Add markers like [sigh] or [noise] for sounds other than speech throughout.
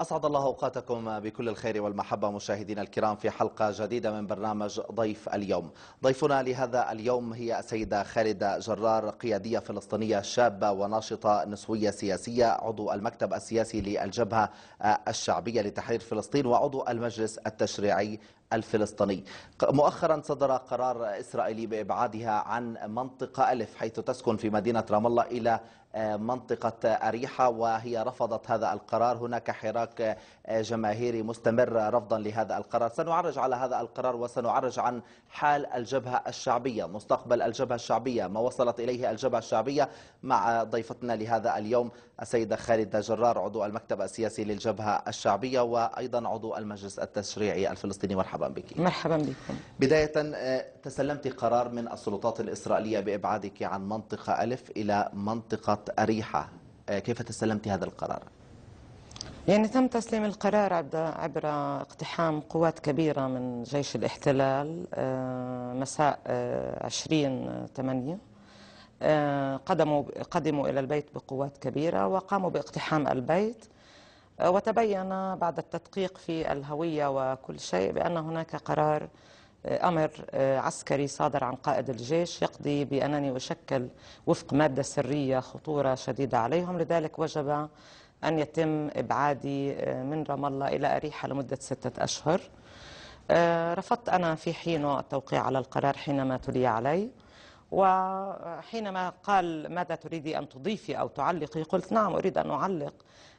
أسعد الله أوقاتكم بكل الخير والمحبة مشاهدينا الكرام في حلقة جديدة من برنامج ضيف اليوم ضيفنا لهذا اليوم هي السيدة خالدة جرار قيادية فلسطينية شابة وناشطة نسوية سياسية عضو المكتب السياسي للجبهة الشعبية لتحرير فلسطين وعضو المجلس التشريعي الفلسطيني مؤخرا صدر قرار إسرائيلي بإبعادها عن منطقة ألف حيث تسكن في مدينة رام الله إلى منطقة أريحة وهي رفضت هذا القرار هناك حراك آه، جماهيري مستمر رفضا لهذا القرار سنعرج على هذا القرار وسنعرج عن حال الجبهة الشعبية مستقبل الجبهة الشعبية ما وصلت إليه الجبهة الشعبية مع ضيفتنا لهذا اليوم السيدة خالدة جرار عضو المكتب السياسي للجبهة الشعبية وأيضا عضو المجلس التشريعي الفلسطيني مرحبا بك مرحبا بكم بداية آه، تسلمت قرار من السلطات الإسرائيلية بإبعادك عن منطقة ألف إلى منطقة أريحة آه، كيف تسلمت هذا القرار؟ يعني تم تسليم القرار عبر اقتحام قوات كبيرة من جيش الاحتلال آه، مساء 20 آه، 8 قدموا قدموا إلى البيت بقوات كبيرة وقاموا باقتحام البيت وتبين بعد التدقيق في الهوية وكل شيء بأن هناك قرار أمر آه، عسكري صادر عن قائد الجيش يقضي بأنني أشكل وفق مادة سرية خطورة شديدة عليهم لذلك وجب أن يتم إبعادي آه، من رام الله إلى أريحة لمدة ستة أشهر آه، رفضت أنا في حينه التوقيع على القرار حينما تلي علي وحينما قال ماذا تريدي أن تضيفي أو تعلقي قلت نعم أريد أن أعلق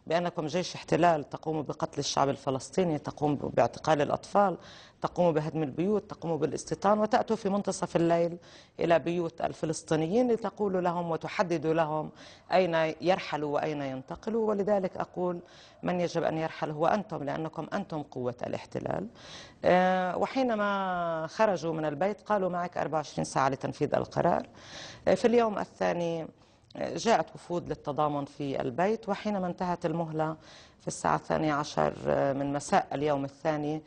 بأنكم جيش احتلال تقوم بقتل الشعب الفلسطيني تقوم باعتقال الأطفال تقوم بهدم البيوت تقوم بالاستيطان وتأتوا في منتصف الليل إلى بيوت الفلسطينيين لتقول لهم وتحدد لهم أين يرحلوا وأين ينتقلوا ولذلك أقول من يجب أن يرحل هو أنتم لأنكم أنتم قوة الاحتلال آه، وحينما خرجوا من البيت قالوا معك 24 ساعة لتنفيذ القرار آه، في اليوم الثاني جاءت وفود للتضامن في البيت وحينما انتهت المهلة في الساعة الثانية عشر من مساء اليوم الثاني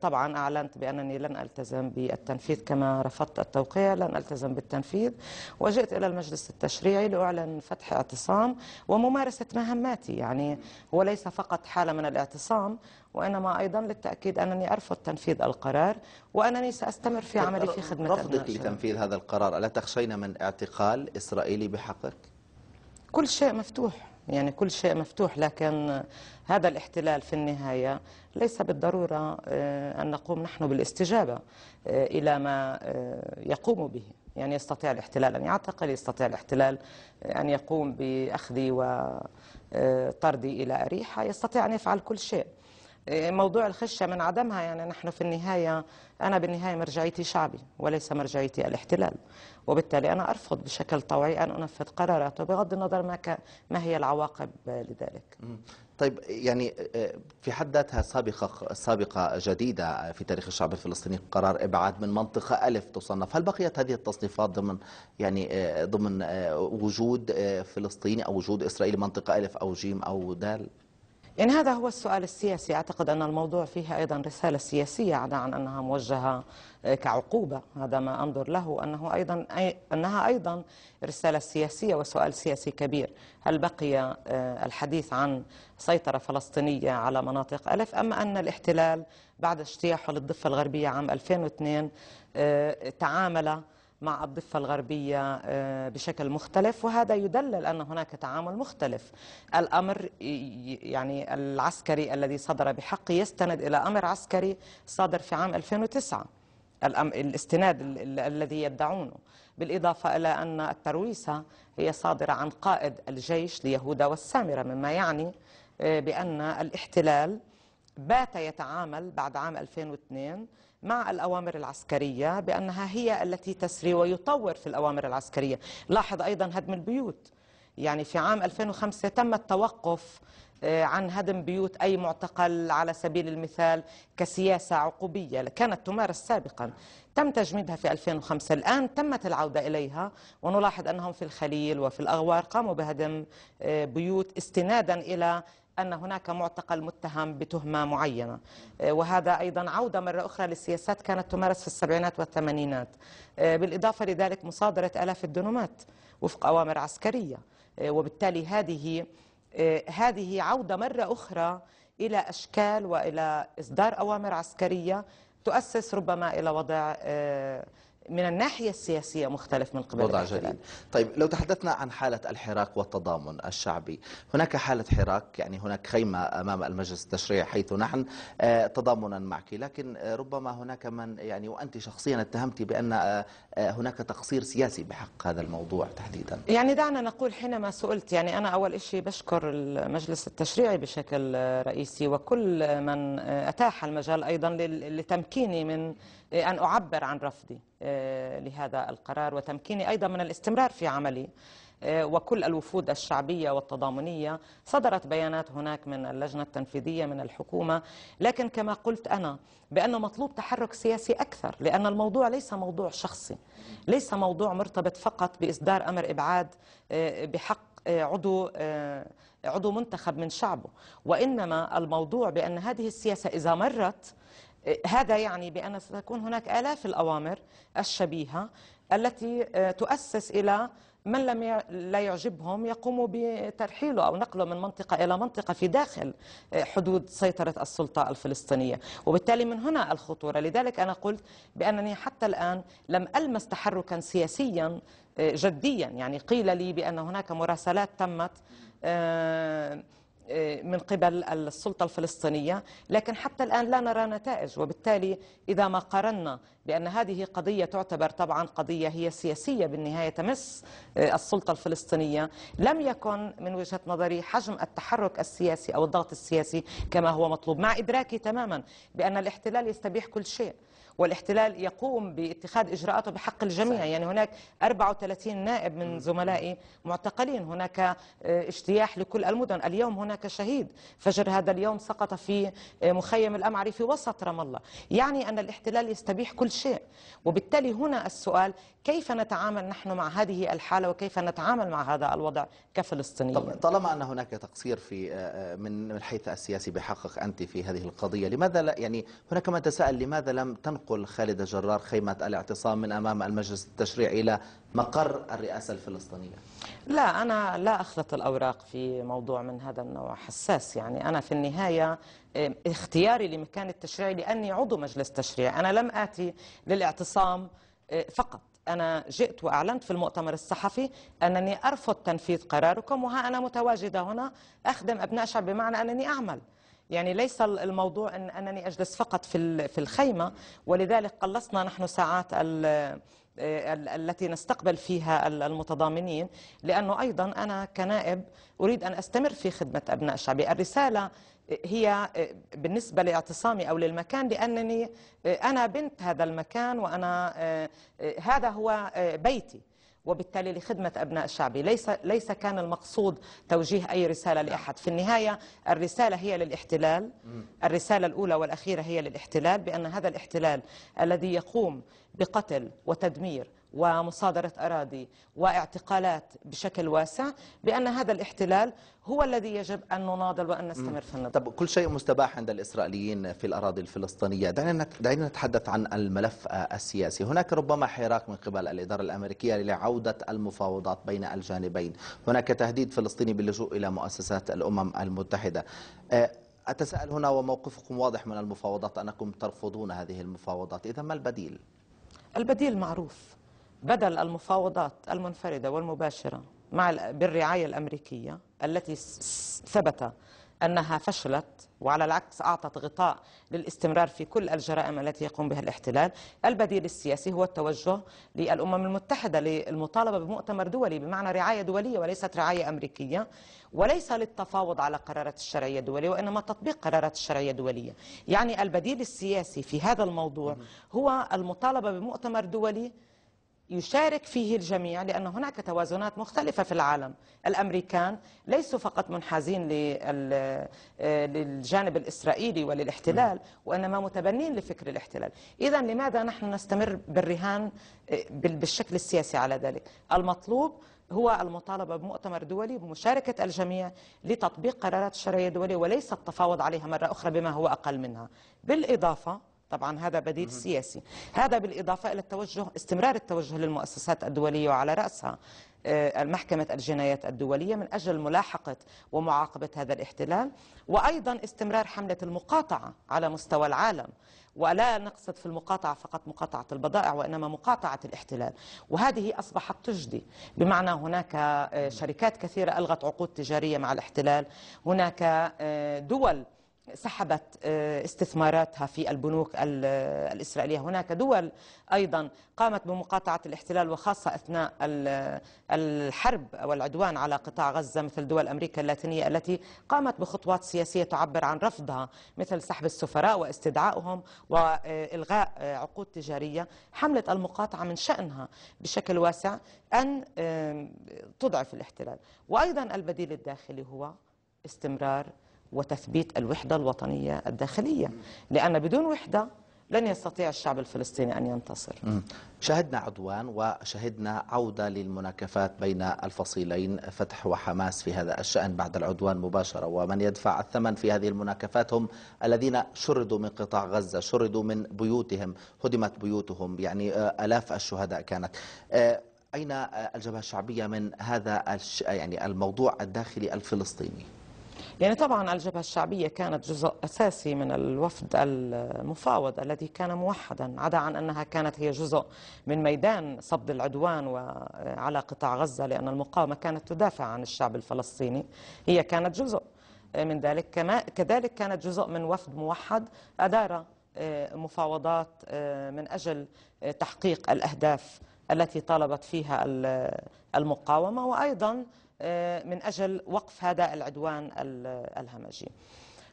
طبعا أعلنت بأنني لن ألتزم بالتنفيذ كما رفضت التوقيع لن ألتزم بالتنفيذ وجئت إلى المجلس التشريعي لأعلن فتح اعتصام وممارسة مهماتي يعني هو ليس فقط حالة من الاعتصام وإنما أيضا للتأكيد أنني أرفض تنفيذ القرار وأنني سأستمر في عملي في خدمة رفضك لتنفيذ هذا القرار ألا تخشين من اعتقال إسرائيلي بحقك؟ كل شيء مفتوح يعني كل شيء مفتوح لكن هذا الاحتلال في النهاية ليس بالضرورة آه، أن نقوم نحن بالاستجابة آه، إلى ما آه، يقوم به يعني يستطيع الاحتلال أن يعتقل يستطيع الاحتلال أن يقوم بأخذي وطردي إلى أريحة يستطيع أن يفعل كل شيء موضوع الخشية من عدمها يعني نحن في النهاية أنا بالنهاية مرجعيتي شعبي وليس مرجعيتي الاحتلال وبالتالي أنا أرفض بشكل طوعي أن أنفذ قراراته بغض النظر ما, ما هي العواقب لذلك طيب يعني آه، في حد ذاتها سابقة سابقة جديدة آه، في تاريخ الشعب الفلسطيني قرار إبعاد من منطقة ألف تصنف هل بقيت هذه التصنيفات ضمن يعني آه، ضمن وجود فلسطيني أو وجود إسرائيلي منطقة ألف أو جيم أو دال يعني هذا هو السؤال السياسي أعتقد أن الموضوع فيها أيضا رسالة سياسية عدا عن أنها موجهة آه، كعقوبة هذا ما أنظر له أنه أيضا أنها أيضا رسالة سياسية وسؤال سياسي كبير هل بقي آه، الحديث عن سيطرة فلسطينية على مناطق ألف أم أن الاحتلال بعد اجتياحه للضفة الغربية عام 2002 آه، تعامل مع الضفة الغربية آه، بشكل مختلف وهذا يدلل أن هناك تعامل مختلف الأمر يعني العسكري الذي صدر بحق يستند إلى أمر عسكري صادر في عام 2009 الاستناد الذي يدعونه بالإضافة إلى أن الترويسة هي صادرة عن قائد الجيش ليهودا والسامرة مما يعني آه، بأن الاحتلال بات يتعامل بعد عام 2002 مع الأوامر العسكرية بأنها هي التي تسري ويطور في الأوامر العسكرية لاحظ أيضا هدم البيوت يعني في عام 2005 تم التوقف آه، عن هدم بيوت أي معتقل على سبيل المثال كسياسة عقوبية كانت تمارس سابقا تم تجميدها في 2005 الآن تمت العودة إليها ونلاحظ أنهم في الخليل وفي الأغوار قاموا بهدم آه، بيوت استنادا إلى أن هناك معتقل متهم بتهمة معينة آه، وهذا أيضا عودة مرة أخرى للسياسات كانت تمارس في السبعينات والثمانينات آه، بالإضافة لذلك مصادرة ألاف الدنومات وفق أوامر عسكرية آه، وبالتالي هذه هذه عودة مرة أخرى إلى أشكال وإلى إصدار أوامر عسكرية تؤسس ربما إلى وضع من الناحية السياسية مختلف من قبل وضع جديد طيب لو تحدثنا عن حالة الحراك والتضامن الشعبي هناك حالة حراك يعني هناك خيمة أمام المجلس التشريعي حيث نحن آه، تضامنا معك لكن آه، ربما هناك من يعني وأنت شخصيا اتهمت بأن آه، هناك تقصير سياسي بحق هذا الموضوع تحديدا يعني دعنا نقول حينما سئلت يعني أنا أول شيء بشكر المجلس التشريعي بشكل رئيسي وكل من أتاح المجال أيضا لتمكيني من إيه، أن أعبر عن رفضي إيه، لهذا القرار وتمكيني أيضا من الاستمرار في عملي إيه، وكل الوفود الشعبية والتضامنية صدرت بيانات هناك من اللجنة التنفيذية من الحكومة لكن كما قلت أنا بأنه مطلوب تحرك سياسي أكثر لأن الموضوع ليس موضوع شخصي ليس موضوع مرتبط فقط بإصدار أمر إبعاد بحق عضو عضو منتخب من شعبه وإنما الموضوع بأن هذه السياسة إذا مرت هذا يعني بأن ستكون هناك آلاف الأوامر الشبيهة التي آه، تؤسس إلى من لم لا يعجبهم يقوموا بترحيله او نقله من منطقه الى منطقه في داخل آه، حدود سيطره السلطه الفلسطينيه، وبالتالي من هنا الخطوره، لذلك انا قلت بانني حتى الان لم المس تحركا سياسيا آه، جديا، يعني قيل لي بان هناك مراسلات تمت آه، من قبل السلطة الفلسطينية لكن حتى الآن لا نرى نتائج وبالتالي إذا ما قارنا بأن هذه قضية تعتبر طبعا قضية هي سياسية بالنهاية تمس آه، السلطة الفلسطينية لم يكن من وجهة نظري حجم التحرك السياسي أو الضغط السياسي كما هو مطلوب مع إدراكي تماما بأن الاحتلال يستبيح كل شيء والاحتلال يقوم باتخاذ إجراءاته بحق الجميع صحيح. يعني هناك 34 نائب من زملائي معتقلين هناك آه، اجتياح لكل المدن اليوم هناك شهيد فجر هذا اليوم سقط في آه، مخيم الأمعري في وسط رام الله يعني أن الاحتلال يستبيح كل شيء وبالتالي هنا السؤال كيف نتعامل نحن مع هذه الحالة وكيف نتعامل مع هذا الوضع كفلسطينيين طالما أن هناك تقصير في آه، من حيث السياسي بحقك أنت في هذه القضية لماذا لا يعني هناك من تساءل لماذا لم تنقل ينقل خالد جرار خيمة الاعتصام من أمام المجلس التشريعي إلى مقر الرئاسة الفلسطينية لا أنا لا أخلط الأوراق في موضوع من هذا النوع حساس يعني أنا في النهاية اختياري لمكان التشريع لأني عضو مجلس تشريع أنا لم آتي للاعتصام فقط أنا جئت وأعلنت في المؤتمر الصحفي أنني أرفض تنفيذ قراركم وها أنا متواجدة هنا أخدم أبناء شعب بمعنى أنني أعمل يعني ليس الموضوع أن أنني أجلس فقط في في الخيمة ولذلك قلصنا نحن ساعات آه، التي نستقبل فيها المتضامنين لأنه أيضا أنا كنائب أريد أن أستمر في خدمة أبناء شعبي الرسالة هي آه، بالنسبة لاعتصامي أو للمكان لأنني آه، أنا بنت هذا المكان وأنا هذا هو بيتي وبالتالي لخدمة أبناء شعبي ليس, ليس كان المقصود توجيه أي رسالة نعم. لأحد في النهاية الرسالة هي للاحتلال الرسالة الأولى والأخيرة هي للاحتلال بأن هذا الاحتلال الذي يقوم بقتل وتدمير ومصادرة أراضي واعتقالات بشكل واسع بأن هذا الاحتلال هو الذي يجب أن نناضل وأن نستمر في النضال طب كل شيء مستباح عند الإسرائيليين في الأراضي الفلسطينية دعينا نتحدث عن الملف آه، السياسي هناك ربما حراك من قبل الإدارة الأمريكية لعودة المفاوضات بين الجانبين هناك تهديد فلسطيني باللجوء إلى مؤسسات الأمم المتحدة آه، أتساءل هنا وموقفكم واضح من المفاوضات أنكم ترفضون هذه المفاوضات إذا ما البديل؟ البديل معروف بدل المفاوضات المنفردة والمباشرة مع بالرعاية الأمريكية التي ثبت أنها فشلت وعلى العكس أعطت غطاء للاستمرار في كل الجرائم التي يقوم بها الاحتلال البديل السياسي هو التوجه للأمم المتحدة للمطالبة بمؤتمر دولي بمعنى رعاية دولية وليست رعاية أمريكية وليس للتفاوض على قرارات الشرعية الدولية وإنما تطبيق قرارات الشرعية الدولية يعني البديل السياسي في هذا الموضوع هو المطالبة بمؤتمر دولي يشارك فيه الجميع لأن هناك توازنات مختلفة في العالم الأمريكان ليسوا فقط منحازين آه، للجانب الإسرائيلي وللاحتلال وإنما متبنين لفكر الاحتلال إذا لماذا نحن نستمر بالرهان آه، بالشكل السياسي على ذلك المطلوب هو المطالبة بمؤتمر دولي بمشاركة الجميع لتطبيق قرارات الشرعية الدولية وليس التفاوض عليها مرة أخرى بما هو أقل منها بالإضافة طبعا هذا بديل سياسي هذا بالإضافة إلى التوجه استمرار التوجه للمؤسسات الدولية وعلى رأسها آه، محكمة الجنايات الدولية من أجل ملاحقة ومعاقبة هذا الاحتلال وأيضا استمرار حملة المقاطعة على مستوى العالم ولا نقصد في المقاطعة فقط مقاطعة البضائع وإنما مقاطعة الاحتلال وهذه أصبحت تجدي بمعنى هناك آه، شركات كثيرة ألغت عقود تجارية مع الاحتلال هناك آه، دول سحبت آه، استثماراتها في البنوك آه، الإسرائيلية هناك دول أيضا قامت بمقاطعة الاحتلال وخاصة أثناء الحرب والعدوان على قطاع غزة مثل دول أمريكا اللاتينية التي قامت بخطوات سياسية تعبر عن رفضها مثل سحب السفراء واستدعائهم وإلغاء آه، عقود تجارية حملة المقاطعة من شأنها بشكل واسع أن تضعف الاحتلال وأيضا البديل الداخلي هو استمرار وتثبيت الوحدة الوطنية الداخلية لأن بدون وحدة لن يستطيع الشعب الفلسطيني أن ينتصر شهدنا عدوان وشهدنا عودة للمناكفات بين الفصيلين فتح وحماس في هذا الشأن بعد العدوان مباشرة ومن يدفع الثمن في هذه المناكفات هم الذين شردوا من قطاع غزة شردوا من بيوتهم هدمت بيوتهم يعني آه، ألاف الشهداء كانت آه، أين آه، الجبهة الشعبية من هذا يعني الموضوع الداخلي الفلسطيني؟ يعني طبعا الجبهة الشعبية كانت جزء أساسي من الوفد المفاوض الذي كان موحدا عدا عن أنها كانت هي جزء من ميدان صد العدوان وعلى قطاع غزة لأن المقاومة كانت تدافع عن الشعب الفلسطيني هي كانت جزء من ذلك كما كذلك كانت جزء من وفد موحد أدار آه، مفاوضات آه، من أجل تحقيق الأهداف التي طالبت فيها المقاومة وأيضا آه، من أجل وقف هذا العدوان الهمجي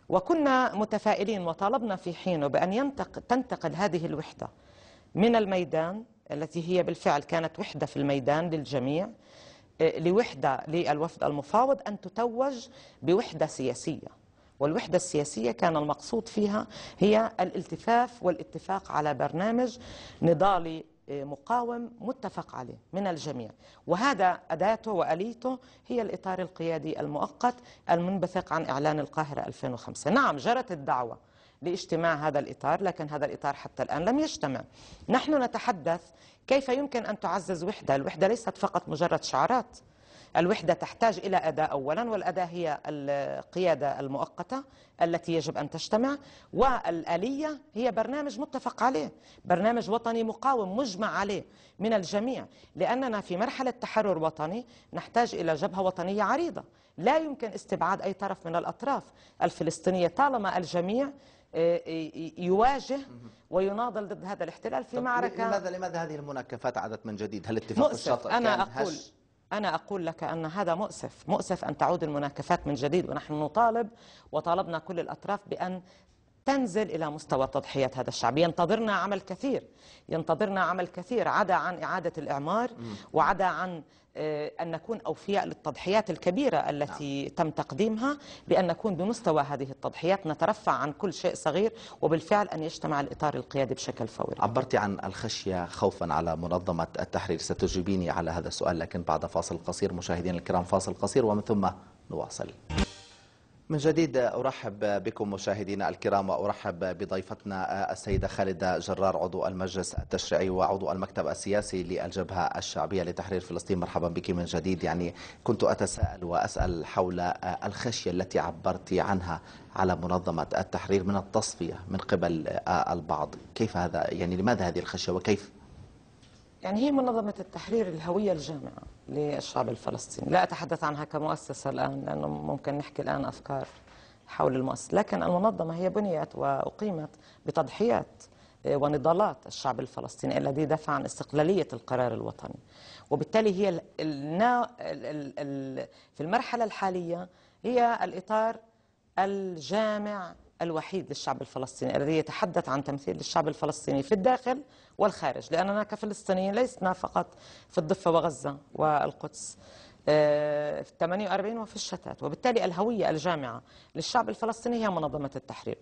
وكنا متفائلين وطالبنا في حينه بأن ينتقل تنتقل هذه الوحدة من الميدان التي هي بالفعل كانت وحدة في الميدان للجميع آه، لوحدة للوفد المفاوض أن تتوج بوحدة سياسية والوحدة السياسية كان المقصود فيها هي الالتفاف والاتفاق على برنامج نضالي مقاوم متفق عليه من الجميع وهذا أداته وأليته هي الإطار القيادي المؤقت المنبثق عن إعلان القاهرة 2005 نعم جرت الدعوة لاجتماع هذا الإطار لكن هذا الإطار حتى الآن لم يجتمع نحن نتحدث كيف يمكن أن تعزز وحدة الوحدة ليست فقط مجرد شعارات الوحدة تحتاج إلى أداة أولا والأداة هي القيادة المؤقتة التي يجب أن تجتمع والآلية هي برنامج متفق عليه برنامج وطني مقاوم مجمع عليه من الجميع لأننا في مرحلة تحرر وطني نحتاج إلى جبهة وطنية عريضة لا يمكن استبعاد أي طرف من الأطراف الفلسطينية طالما الجميع آه، يواجه ويناضل ضد هذا الاحتلال في معركة لماذا لماذا هذه المناكفات عادت من جديد؟ هل اتفاق الشاطئ أنا كان أقول هش أنا أقول لك أن هذا مؤسف مؤسف أن تعود المناكفات من جديد ونحن نطالب وطالبنا كل الأطراف بأن تنزل إلى مستوى تضحية هذا الشعب ينتظرنا عمل كثير ينتظرنا عمل كثير عدا عن إعادة الإعمار وعدا عن آه، أن نكون أوفياء للتضحيات الكبيرة التي نعم. تم تقديمها بأن نكون بمستوى هذه التضحيات نترفع عن كل شيء صغير وبالفعل أن يجتمع الإطار القيادي بشكل فوري عبرتي عن الخشية خوفا على منظمة التحرير ستجيبيني على هذا السؤال لكن بعد فاصل قصير مشاهدين الكرام فاصل قصير ومن ثم نواصل من جديد أرحب بكم مشاهدينا الكرام وأرحب بضيفتنا السيدة خالدة جرار عضو المجلس التشريعي وعضو المكتب السياسي للجبهة الشعبية لتحرير فلسطين مرحبا بك من جديد يعني كنت أتساءل وأسأل حول الخشية التي عبرت عنها على منظمة التحرير من التصفية من قبل البعض كيف هذا يعني لماذا هذه الخشية وكيف يعني هي منظمة التحرير الهوية الجامعة للشعب الفلسطيني لا أتحدث عنها كمؤسسة الآن لأنه ممكن نحكي الآن أفكار حول المؤسسة لكن المنظمة هي بنيت وأقيمت بتضحيات آه، ونضالات الشعب الفلسطيني الذي دفع عن استقلالية القرار الوطني وبالتالي هي في المرحلة الحالية هي الإطار الجامع الوحيد للشعب الفلسطيني الذي يتحدث عن تمثيل للشعب الفلسطيني في الداخل والخارج لأننا كفلسطينيين لسنا فقط في الضفة وغزة والقدس آه، في 48 وفي الشتات وبالتالي الهوية الجامعة للشعب الفلسطيني هي منظمة التحرير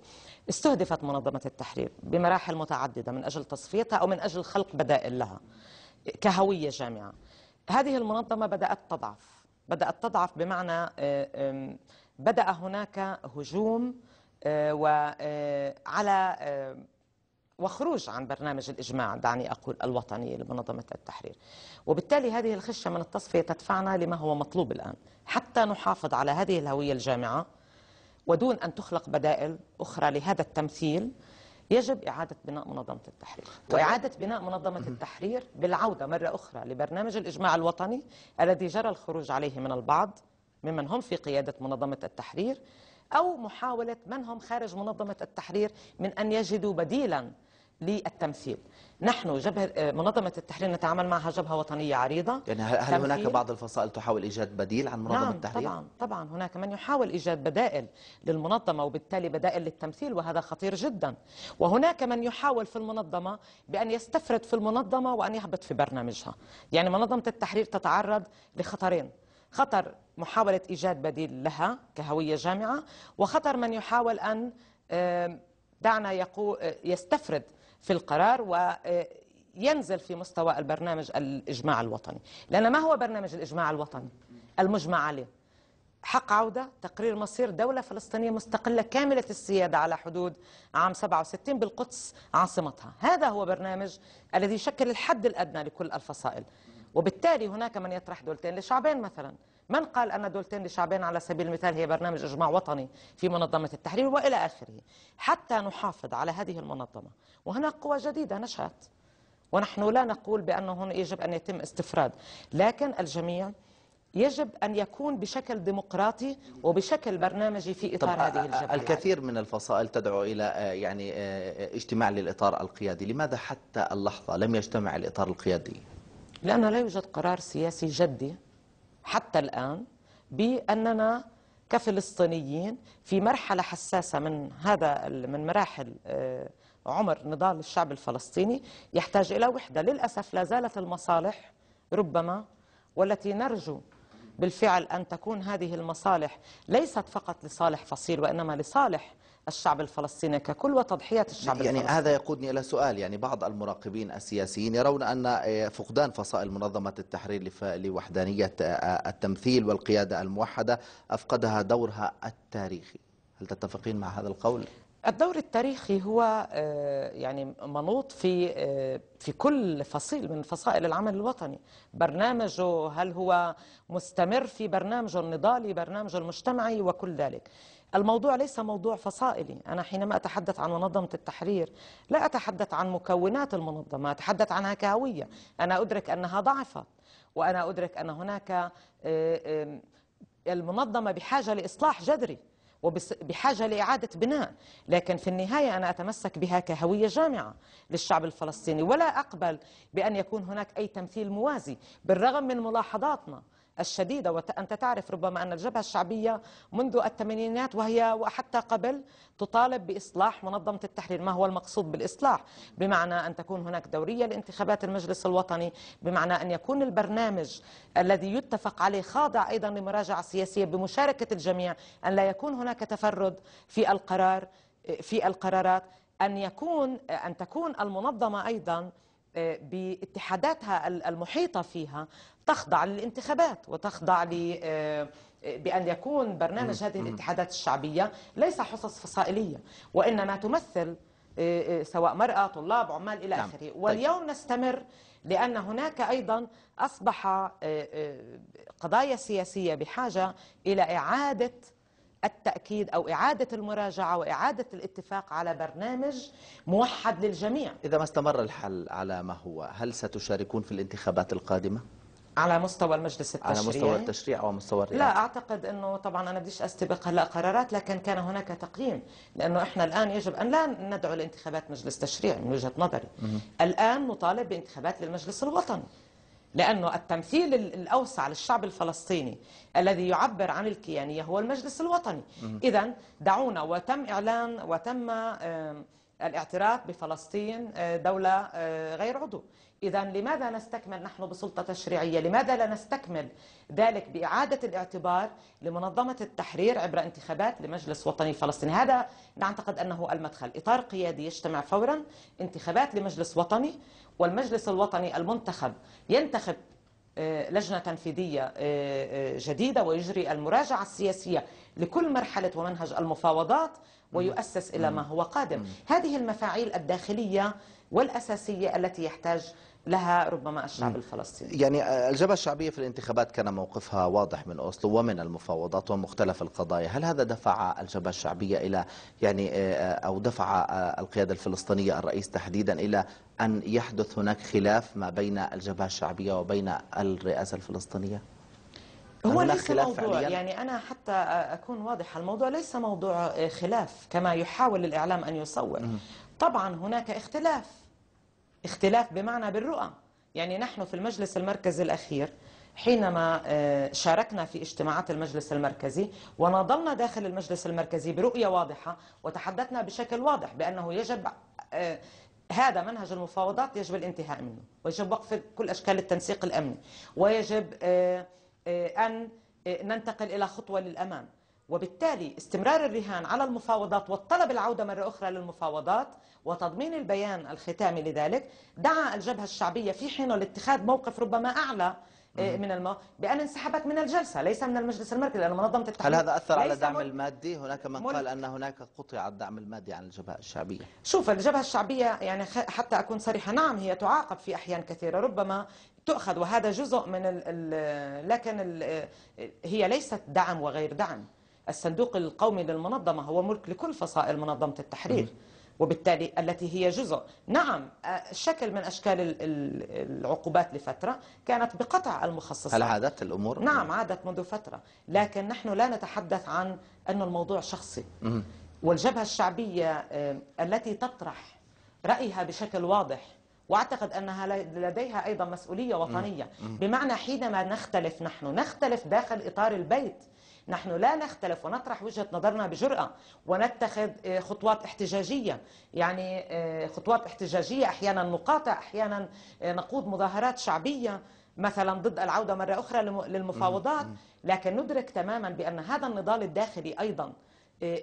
استهدفت منظمة التحرير بمراحل متعددة من أجل تصفيتها أو من أجل خلق بدائل لها كهوية جامعة هذه المنظمة بدأت تضعف بدأت تضعف بمعنى آه، بدأ هناك هجوم آه، وعلى آه، آه، وخروج عن برنامج الإجماع دعني أقول الوطني لمنظمة التحرير وبالتالي هذه الخشية من التصفية تدفعنا لما هو مطلوب الآن حتى نحافظ على هذه الهوية الجامعة ودون أن تخلق بدائل أخرى لهذا التمثيل يجب إعادة بناء منظمة التحرير طيب. وإعادة بناء منظمة التحرير بالعودة مرة أخرى لبرنامج الإجماع الوطني الذي جرى الخروج عليه من البعض ممن هم في قيادة منظمة التحرير أو محاولة من هم خارج منظمة التحرير من أن يجدوا بديلا للتمثيل نحن جبهة آه، منظمة التحرير نتعامل معها جبهة وطنية عريضة يعني هل, هناك بعض الفصائل تحاول إيجاد بديل عن منظمة نعم التحرير؟ طبعا طبعا هناك من يحاول إيجاد بدائل للمنظمة وبالتالي بدائل للتمثيل وهذا خطير جدا وهناك من يحاول في المنظمة بأن يستفرد في المنظمة وأن يهبط في برنامجها يعني منظمة التحرير تتعرض لخطرين خطر محاولة إيجاد بديل لها كهوية جامعة وخطر من يحاول أن دعنا يقو يستفرد في القرار وينزل في مستوى البرنامج الإجماع الوطني لأن ما هو برنامج الإجماع الوطني المجمع عليه حق عودة تقرير مصير دولة فلسطينية مستقلة كاملة السيادة على حدود عام 67 بالقدس عاصمتها هذا هو برنامج الذي يشكل الحد الأدنى لكل الفصائل وبالتالي هناك من يطرح دولتين لشعبين مثلا من قال أن دولتين لشعبين على سبيل المثال هي برنامج إجماع وطني في منظمة التحرير وإلى آخره حتى نحافظ على هذه المنظمة وهنا قوى جديدة نشأت ونحن لا نقول بأنه هنا يجب أن يتم استفراد لكن الجميع يجب أن يكون بشكل ديمقراطي وبشكل برنامجي في إطار هذه الجبهة الكثير من الفصائل تدعو إلى آه، يعني آه، آه، اجتماع للإطار القيادي لماذا حتى اللحظة لم يجتمع الإطار القيادي؟ لأنه لا يوجد قرار سياسي جدي حتى الآن بأننا كفلسطينيين في مرحلة حساسة من هذا من مراحل آه، عمر نضال الشعب الفلسطيني يحتاج إلى وحدة للأسف لا زالت المصالح ربما والتي نرجو بالفعل أن تكون هذه المصالح ليست فقط لصالح فصيل وإنما لصالح الشعب الفلسطيني ككل وتضحية الشعب يعني الفلسطيني يعني هذا يقودني إلى سؤال يعني بعض المراقبين السياسيين يرون أن آه، فقدان فصائل منظمة التحرير لوحدانية آه، التمثيل والقيادة الموحدة أفقدها دورها التاريخي هل تتفقين مع هذا القول؟ الدور التاريخي هو آه، يعني منوط في آه، في كل فصيل من فصائل العمل الوطني برنامجه هل هو مستمر في برنامجه النضالي برنامجه المجتمعي وكل ذلك الموضوع ليس موضوع فصائلي أنا حينما أتحدث عن منظمة التحرير لا أتحدث عن مكونات المنظمة أتحدث عنها كهوية أنا أدرك أنها ضعفت وأنا أدرك أن هناك آه، المنظمة بحاجة لإصلاح جذري وبحاجة لإعادة بناء لكن في النهاية أنا أتمسك بها كهوية جامعة للشعب الفلسطيني ولا أقبل بأن يكون هناك أي تمثيل موازي بالرغم من ملاحظاتنا الشديدة وأنت تعرف ربما أن الجبهة الشعبية منذ الثمانينات وهي وحتى قبل تطالب بإصلاح منظمة التحرير ما هو المقصود بالإصلاح بمعنى أن تكون هناك دورية لانتخابات المجلس الوطني بمعنى أن يكون البرنامج الذي يتفق عليه خاضع أيضا لمراجعة سياسية بمشاركة الجميع أن لا يكون هناك تفرد في القرار في القرارات أن يكون أن تكون المنظمة أيضا آه، باتحاداتها المحيطة فيها تخضع للانتخابات وتخضع ل آه، بأن يكون برنامج هذه الاتحادات الشعبية ليس حصص فصائلية وإنما تمثل آه، سواء مرأة طلاب عمال إلى نعم. آخره طيب. واليوم نستمر لأن هناك أيضا أصبح قضايا سياسية بحاجة إلى إعادة التأكيد أو إعادة المراجعة وإعادة الاتفاق على برنامج موحد للجميع إذا ما استمر الحل على ما هو هل ستشاركون في الانتخابات القادمة؟ على مستوى المجلس التشريعي على مستوى التشريع او مستوى الرئاسه لا اعتقد انه طبعا انا بديش استبق هلا قرارات لكن كان هناك تقييم لانه احنا الان يجب ان لا ندعو لانتخابات مجلس تشريعي من وجهه نظري الان نطالب بانتخابات للمجلس الوطني لأنه التمثيل الأوسع للشعب الفلسطيني الذي يعبر عن الكيانية هو المجلس الوطني إذا دعونا وتم إعلان وتم الاعتراف بفلسطين آه، دولة آه، غير عضو إذا لماذا نستكمل نحن بسلطة تشريعية لماذا لا نستكمل ذلك بإعادة الاعتبار لمنظمة التحرير عبر انتخابات لمجلس وطني فلسطيني هذا نعتقد أنه المدخل إطار قيادي يجتمع فورا انتخابات لمجلس وطني والمجلس الوطني المنتخب ينتخب آه، لجنة تنفيذية جديدة ويجري المراجعة السياسية لكل مرحلة ومنهج المفاوضات ويؤسس إلى ما هو قادم هذه المفاعيل الداخلية والأساسية التي يحتاج لها ربما الشعب الفلسطيني يعني آه، الجبهة الشعبية في الانتخابات كان موقفها واضح من أوسلو ومن المفاوضات ومختلف القضايا هل هذا دفع الجبهة الشعبية إلى يعني آه، آه، أو دفع القيادة الفلسطينية الرئيس تحديدا إلى أن يحدث هناك خلاف ما بين الجبهة الشعبية وبين الرئاسة الفلسطينية؟ هو ليس موضوع يعني أنا حتى أكون واضحة الموضوع ليس موضوع آه، خلاف كما يحاول الإعلام أن يصور طبعا هناك اختلاف اختلاف بمعنى بالرؤى يعني نحن في المجلس المركزي الأخير حينما آه، شاركنا في اجتماعات المجلس المركزي وناضلنا داخل المجلس المركزي برؤية واضحة وتحدثنا بشكل واضح بأنه يجب آه، هذا منهج المفاوضات يجب الانتهاء منه ويجب وقف كل أشكال التنسيق الأمني ويجب آه، أن آه، ننتقل إلى خطوة للأمام وبالتالي استمرار الرهان على المفاوضات والطلب العودة مرة أخرى للمفاوضات وتضمين البيان الختامي لذلك دعا الجبهة الشعبية في حينه لاتخاذ موقف ربما أعلى آه، من الماء بأن انسحبت من الجلسة ليس من المجلس المركزي لأن منظمة التحرير هل هذا أثر على الدعم المادي؟ هناك من قال أن هناك قطع الدعم المادي عن الجبهة الشعبية شوف الجبهة الشعبية يعني حتى أكون صريحة نعم هي تعاقب في أحيان كثيرة ربما تؤخذ وهذا جزء من الـ الـ لكن الـ هي ليست دعم وغير دعم الصندوق القومي للمنظمة هو ملك لكل فصائل منظمة التحرير م. وبالتالي التي هي جزء نعم آه، شكل من أشكال العقوبات لفترة كانت بقطع المخصصات هل عادت الأمور؟ نعم عادت منذ فترة لكن نحن لا نتحدث عن أن الموضوع شخصي والجبهة الشعبية آه، التي تطرح رأيها بشكل واضح واعتقد انها لديها ايضا مسؤوليه وطنيه بمعنى حينما نختلف نحن نختلف داخل اطار البيت نحن لا نختلف ونطرح وجهة نظرنا بجرأة ونتخذ آه، خطوات احتجاجية يعني آه، خطوات احتجاجية أحيانا نقاطع أحيانا آه، نقود مظاهرات شعبية مثلا ضد العودة مرة أخرى للمفاوضات لكن ندرك تماما بأن هذا النضال الداخلي أيضا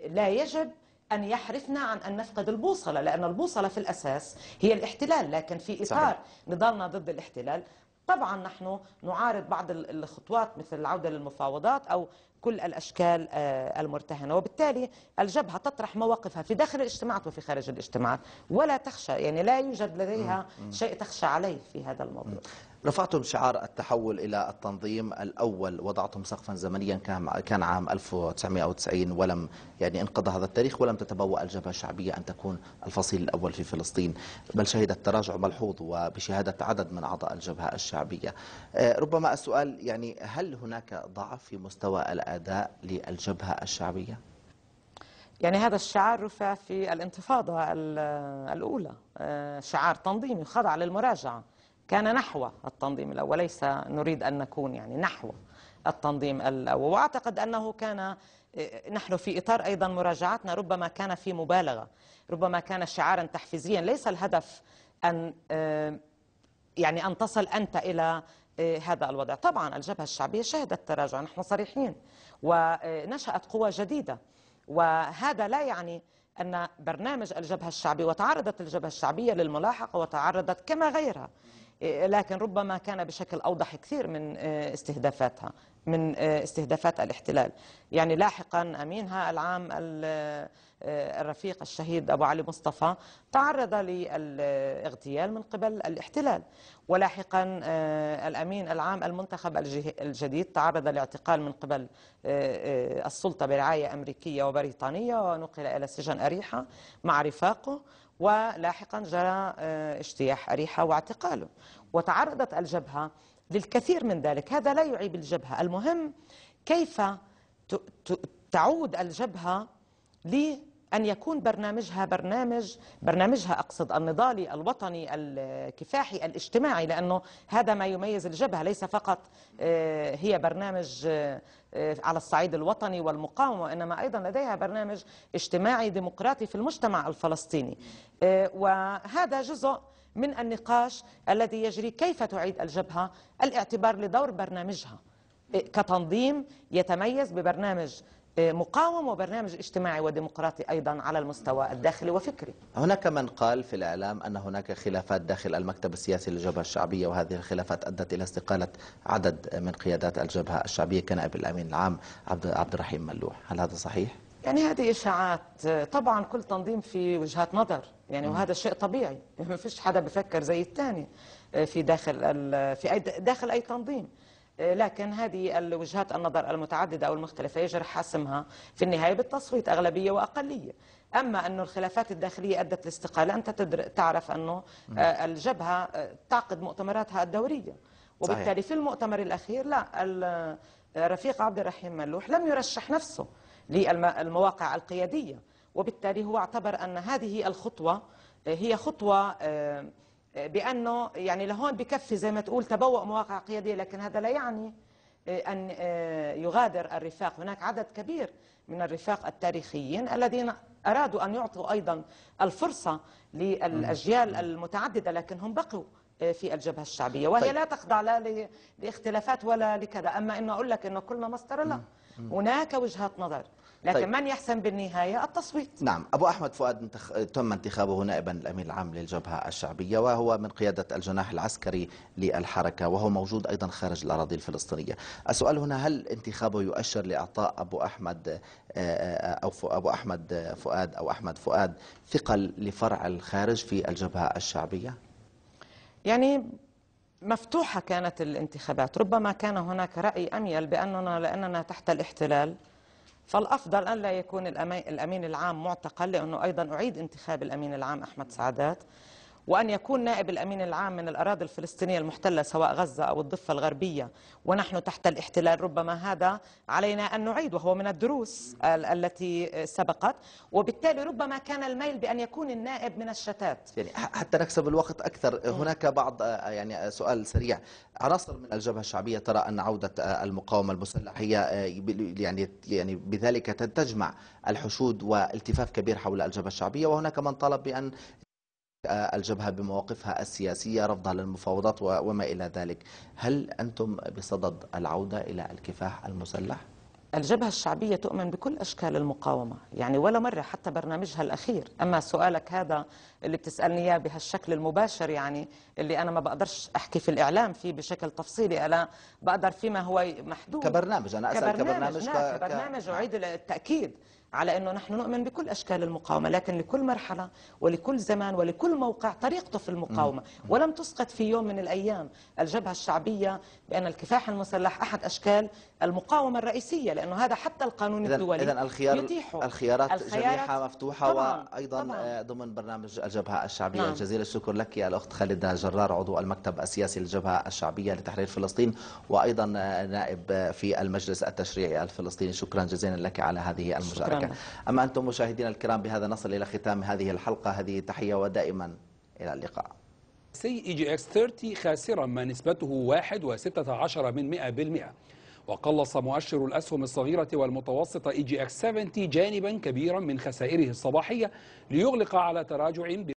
لا يجب أن يحرفنا عن أن نفقد البوصلة لأن البوصلة في الأساس هي الاحتلال لكن في إطار نضالنا ضد الاحتلال طبعا نحن نعارض بعض الخطوات مثل العودة للمفاوضات أو كل الأشكال آه، المرتهنة وبالتالي الجبهة تطرح مواقفها في داخل الاجتماعات وفي خارج الاجتماعات ولا تخشى يعني لا يوجد لديها شيء تخشى عليه في هذا الموضوع رفعتم شعار التحول إلى التنظيم الأول وضعتم سقفا زمنيا كان عام 1990 ولم يعني انقضى هذا التاريخ ولم تتبوأ الجبهة الشعبية أن تكون الفصيل الأول في فلسطين بل شهدت تراجع ملحوظ وبشهادة عدد من أعضاء الجبهة الشعبية آه، ربما السؤال يعني هل هناك ضعف في مستوى الأداء للجبهة الشعبية؟ يعني هذا الشعار رفع في الانتفاضة الأولى آه، شعار تنظيمي خضع للمراجعة كان نحو التنظيم الأول وليس نريد أن نكون يعني نحو التنظيم الأول وأعتقد أنه كان آه، نحن في إطار أيضا مراجعتنا ربما كان في مبالغة ربما كان شعارا تحفيزيا ليس الهدف أن آه، يعني أن تصل أنت إلى آه، هذا الوضع طبعا الجبهة الشعبية شهدت تراجع نحن صريحين ونشأت قوى جديدة وهذا لا يعني أن برنامج الجبهة الشعبية وتعرضت الجبهة الشعبية للملاحقة وتعرضت كما غيرها إيه، لكن ربما كان بشكل أوضح كثير من إيه، استهدافاتها من إيه، استهدافات الاحتلال يعني لاحقا أمينها العام الرفيق الشهيد أبو علي مصطفى تعرض للاغتيال من قبل الاحتلال ولاحقا الأمين العام المنتخب الجديد تعرض لاعتقال من قبل السلطة برعاية أمريكية وبريطانية ونقل إلى سجن أريحة مع رفاقه ولاحقا جرى آه، اجتياح أريحة واعتقاله وتعرضت الجبهة للكثير من ذلك هذا لا يعيب الجبهة المهم كيف تعود الجبهة أن يكون برنامجها برنامج برنامجها أقصد النضالي الوطني الكفاحي الاجتماعي لأنه هذا ما يميز الجبهة ليس فقط آه، هي برنامج آه، آه، على الصعيد الوطني والمقاومة وإنما أيضا لديها برنامج اجتماعي ديمقراطي في المجتمع الفلسطيني وهذا جزء من النقاش الذي يجري كيف تعيد الجبهة الاعتبار لدور برنامجها كتنظيم يتميز ببرنامج مقاوم وبرنامج اجتماعي وديمقراطي أيضا على المستوى الداخلي وفكري هناك من قال في الإعلام أن هناك خلافات داخل المكتب السياسي للجبهة الشعبية وهذه الخلافات أدت إلى استقالة عدد من قيادات الجبهة الشعبية كنائب الأمين العام عبد, عبد الرحيم ملوح هل هذا صحيح؟ يعني هذه إشاعات طبعا كل تنظيم في وجهات نظر يعني وهذا شيء طبيعي [laughs] ما فيش حدا بفكر زي الثاني آه، في داخل في أي داخل أي تنظيم لكن هذه الوجهات النظر المتعددة أو المختلفة يجري حسمها في النهاية بالتصويت أغلبية وأقلية أما أن الخلافات الداخلية أدت لاستقالة أنت تعرف أنه آه، الجبهة آه، تعقد مؤتمراتها الدورية وبالتالي في المؤتمر الأخير لا الرفيق آه، عبد الرحيم ملوح لم يرشح نفسه للمواقع القيادية وبالتالي هو اعتبر أن هذه الخطوة هي خطوة بانه يعني لهون بكفي زي ما تقول تبوء مواقع قياديه لكن هذا لا يعني آه، ان آه، يغادر الرفاق هناك عدد كبير من الرفاق التاريخيين الذين ارادوا ان يعطوا ايضا الفرصه للاجيال المتعدده لكن هم بقوا آه، في الجبهة الشعبية طيب. وهي طيب. لا تخضع لا لاختلافات ولا لكذا أما أنه أقول لك أنه كل مسطره مصدر لا هناك وجهات نظر طيب. لكن طيب. من يحسم بالنهاية التصويت نعم أبو أحمد فؤاد انتخ... تم انتخابه نائبا الأمين العام للجبهة الشعبية وهو من قيادة الجناح العسكري للحركة وهو موجود أيضا خارج الأراضي الفلسطينية السؤال هنا هل انتخابه يؤشر لإعطاء أبو أحمد آه، آه، أو أبو أحمد فؤاد أو أحمد فؤاد ثقل لفرع الخارج في الجبهة الشعبية؟ يعني مفتوحة كانت الانتخابات ربما كان هناك رأي أميل بأننا لأننا تحت الاحتلال فالأفضل أن لا يكون الأمين العام معتقل لأنه أيضا أعيد انتخاب الأمين العام أحمد سعدات وأن يكون نائب الأمين العام من الأراضي الفلسطينية المحتلة سواء غزة أو الضفة الغربية ونحن تحت الاحتلال ربما هذا علينا أن نعيد وهو من الدروس التي سبقت وبالتالي ربما كان الميل بأن يكون النائب من الشتات يعني حتى نكسب الوقت أكثر هناك بعض آه، يعني سؤال سريع عناصر من الجبهة الشعبية ترى أن عودة آه، المقاومة المسلحة هي آه، يعني يعني بذلك تجمع الحشود والتفاف كبير حول الجبهة الشعبية وهناك من طلب بأن الجبهة بمواقفها السياسية رفضها للمفاوضات وما إلى ذلك هل أنتم بصدد العودة إلى الكفاح المسلح؟ الجبهة الشعبية تؤمن بكل أشكال المقاومة يعني ولا مرة حتى برنامجها الأخير أما سؤالك هذا اللي بتسالني اياه بهالشكل المباشر يعني اللي انا ما بقدرش احكي في الاعلام فيه بشكل تفصيلي انا بقدر فيما هو محدود كبرنامج انا اسال كبرنامج كبرنامج, ك... نعم، كبرنامج اعيد التاكيد على انه نحن نؤمن بكل اشكال المقاومه لكن لكل مرحله ولكل زمان ولكل موقع طريقته في المقاومه ولم تسقط في يوم من الايام الجبهه الشعبيه بان الكفاح المسلح احد اشكال المقاومه الرئيسيه لانه هذا حتى القانون الدولي إذن الخيار يتيحه الخيارات, الخيارات جميعها مفتوحه طبعاً وايضا طبعاً آه، ضمن برنامج الجبهة الشعبية نعم. جزيل الشكر لك يا الأخت خالدة جرار عضو المكتب السياسي للجبهة الشعبية لتحرير فلسطين وأيضا نائب في المجلس التشريعي الفلسطيني شكرا جزيلا لك على هذه المشاركة شكرا. أما أنتم مشاهدينا الكرام بهذا نصل إلى ختام هذه الحلقة هذه تحية ودائما إلى اللقاء سي اي جي اكس 30 خاسرا ما نسبته 1.16 من 100% وقلص مؤشر الأسهم الصغيرة والمتوسطة إي جي إكس 70 جانبا كبيرا من خسائره الصباحية ليغلق على تراجع